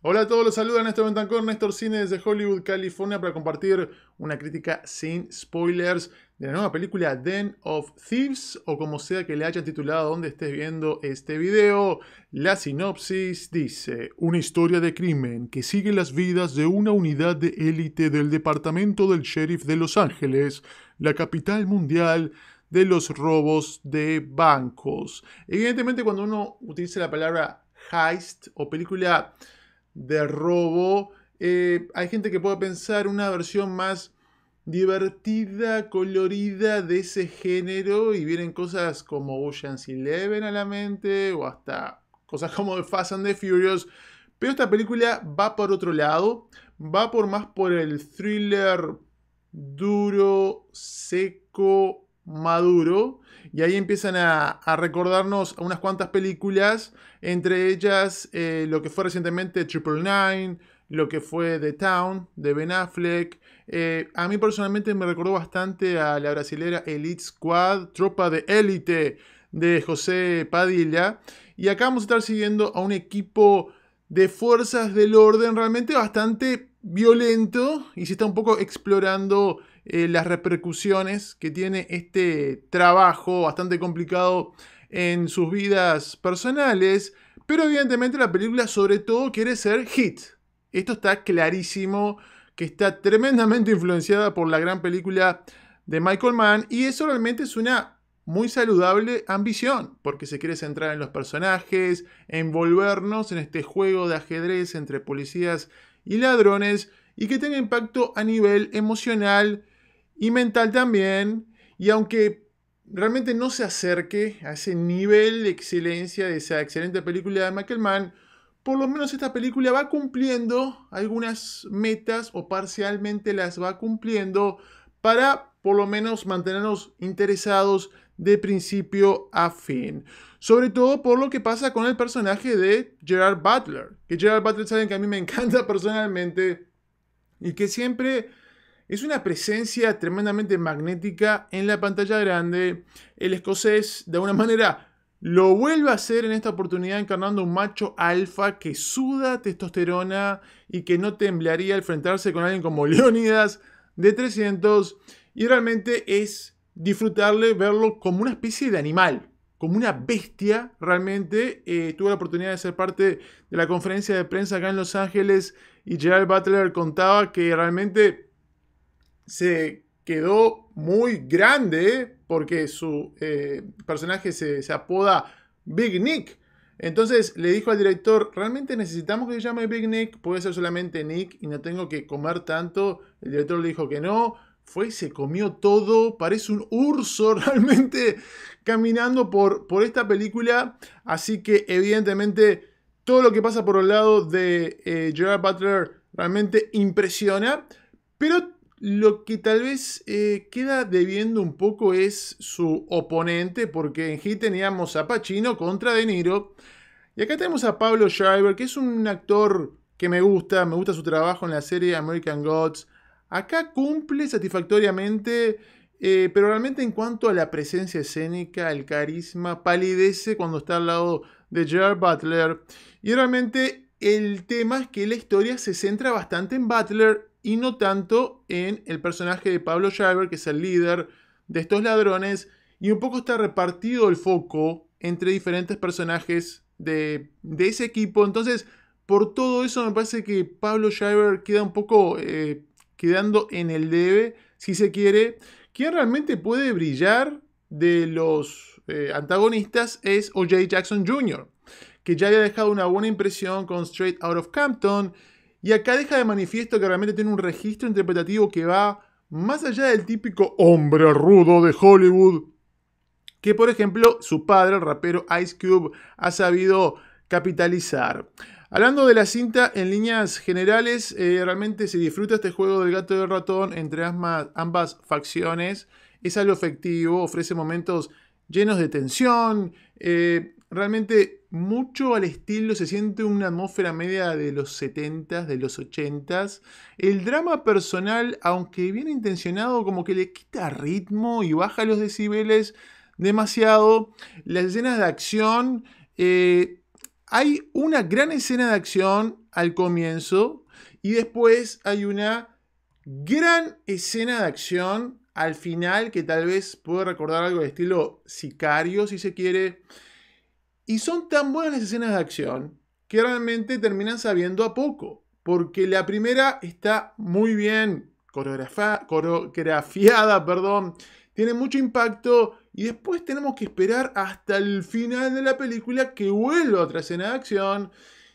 Hola a todos, los saluda Néstor Bentancor, Néstor Cine de Hollywood, California, para compartir una crítica sin spoilers de la nueva película Den of Thieves, o como sea que le hayan titulado donde estés viendo este video. La sinopsis dice, una historia de crimen que sigue las vidas de una unidad de élite del departamento del sheriff de Los Ángeles, la capital mundial de los robos de bancos. Evidentemente cuando uno utiliza la palabra heist o película de robo. Eh, hay gente que puede pensar una versión más divertida, colorida de ese género y vienen cosas como Ocean's Eleven a la mente o hasta cosas como The Fast and the Furious. Pero esta película va por otro lado, va por más por el thriller duro, seco, maduro. Y ahí empiezan a, a recordarnos unas cuantas películas, entre ellas eh, lo que fue recientemente Triple Nine, lo que fue The Town, de Ben Affleck. Eh, a mí personalmente me recordó bastante a la brasilera Elite Squad, Tropa de Élite, de José Padilla. Y acá vamos a estar siguiendo a un equipo de fuerzas del orden realmente bastante violento y se está un poco explorando eh, las repercusiones que tiene este trabajo bastante complicado en sus vidas personales. Pero evidentemente la película sobre todo quiere ser hit. Esto está clarísimo, que está tremendamente influenciada por la gran película de Michael Mann. Y eso realmente es una muy saludable ambición, porque se quiere centrar en los personajes, envolvernos en este juego de ajedrez entre policías y ladrones, y que tenga impacto a nivel emocional y mental también. Y aunque realmente no se acerque a ese nivel de excelencia de esa excelente película de Michael Mann, por lo menos esta película va cumpliendo algunas metas o parcialmente las va cumpliendo para por lo menos mantenernos interesados de principio a fin. Sobre todo por lo que pasa con el personaje de Gerard Butler. Que Gerard Butler saben que a mí me encanta personalmente y que siempre es una presencia tremendamente magnética en la pantalla grande. El escocés, de alguna manera, lo vuelve a hacer en esta oportunidad encarnando un macho alfa que suda testosterona y que no temblaría al enfrentarse con alguien como Leonidas de 300. Y realmente es disfrutarle verlo como una especie de animal, como una bestia realmente. Eh, tuve la oportunidad de ser parte de la conferencia de prensa acá en Los Ángeles y Gerald Butler contaba que realmente se quedó muy grande porque su eh, personaje se, apoda Big Nick. Entonces le dijo al director, ¿realmente necesitamos que se llame Big Nick? Puede ser solamente Nick y no tengo que comer tanto. El director le dijo que no. Fue y se comió todo. Parece un urso realmente caminando por, por esta película. Así que evidentemente todo lo que pasa por el lado de eh, Gerard Butler realmente impresiona. Pero lo que tal vez eh, queda debiendo un poco es su oponente, porque en Hit teníamos a Pacino contra De Niro. Y acá tenemos a Pablo Schreiber, que es un actor que me gusta, me gusta su trabajo en la serie American Gods. Acá cumple satisfactoriamente, eh, pero realmente en cuanto a la presencia escénica, el carisma, palidece cuando está al lado de Gerard Butler. Y realmente el tema es que la historia se centra bastante en Butler y no tanto en el personaje de Pablo Schreiber, que es el líder de estos ladrones, y un poco está repartido el foco entre diferentes personajes de, ese equipo. Entonces, por todo eso me parece que Pablo Schreiber queda un poco eh, quedando en el debe, si se quiere. Quien realmente puede brillar de los eh, antagonistas es O.J. Jackson Jr., que ya había dejado una buena impresión con Straight Out of Campton y acá deja de manifiesto que realmente tiene un registro interpretativo que va más allá del típico hombre rudo de Hollywood. Que por ejemplo su padre, el rapero Ice Cube, ha sabido capitalizar. Hablando de la cinta, en líneas generales, eh, realmente se disfruta este juego del gato y del ratón entre ambas, facciones. Es algo efectivo, ofrece momentos llenos de tensión. Eh, realmente mucho al estilo, se siente una atmósfera media de los 70s, de los 80s. El drama personal, aunque bien intencionado, como que le quita ritmo y baja los decibeles demasiado. Las escenas de acción, eh, hay una gran escena de acción al comienzo y después hay una gran escena de acción al final que tal vez puede recordar algo de estilo sicario, si se quiere. Y son tan buenas las escenas de acción que realmente terminan sabiendo a poco. Porque la primera está muy bien coreografiada, perdón, tiene mucho impacto y después tenemos que esperar hasta el final de la película que vuelva otra escena de acción.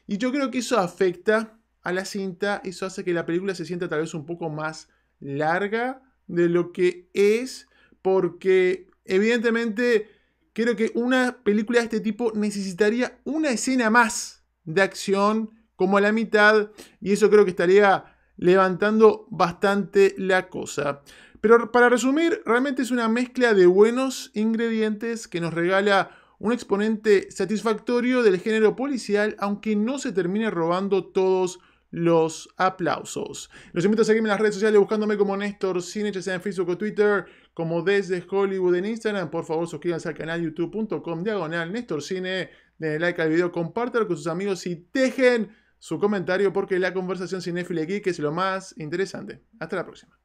Y yo creo que eso afecta a la cinta, eso hace que la película se sienta tal vez un poco más larga de lo que es, porque evidentemente creo que una película de este tipo necesitaría una escena más de acción, como a la mitad, y eso creo que estaría levantando bastante la cosa. Pero para resumir, realmente es una mezcla de buenos ingredientes que nos regala un exponente satisfactorio del género policial, aunque no se termine robando todos los aplausos. Los invito a seguirme en las redes sociales buscándome como Néstor Cine, ya sea en Facebook o Twitter, como desde Hollywood en Instagram. Por favor, suscríbanse al canal youtube.com diagonal Néstor Cine. Denle like al video, compártelo con sus amigos y dejen su comentario porque la conversación cinéfila aquí es lo más interesante. Hasta la próxima.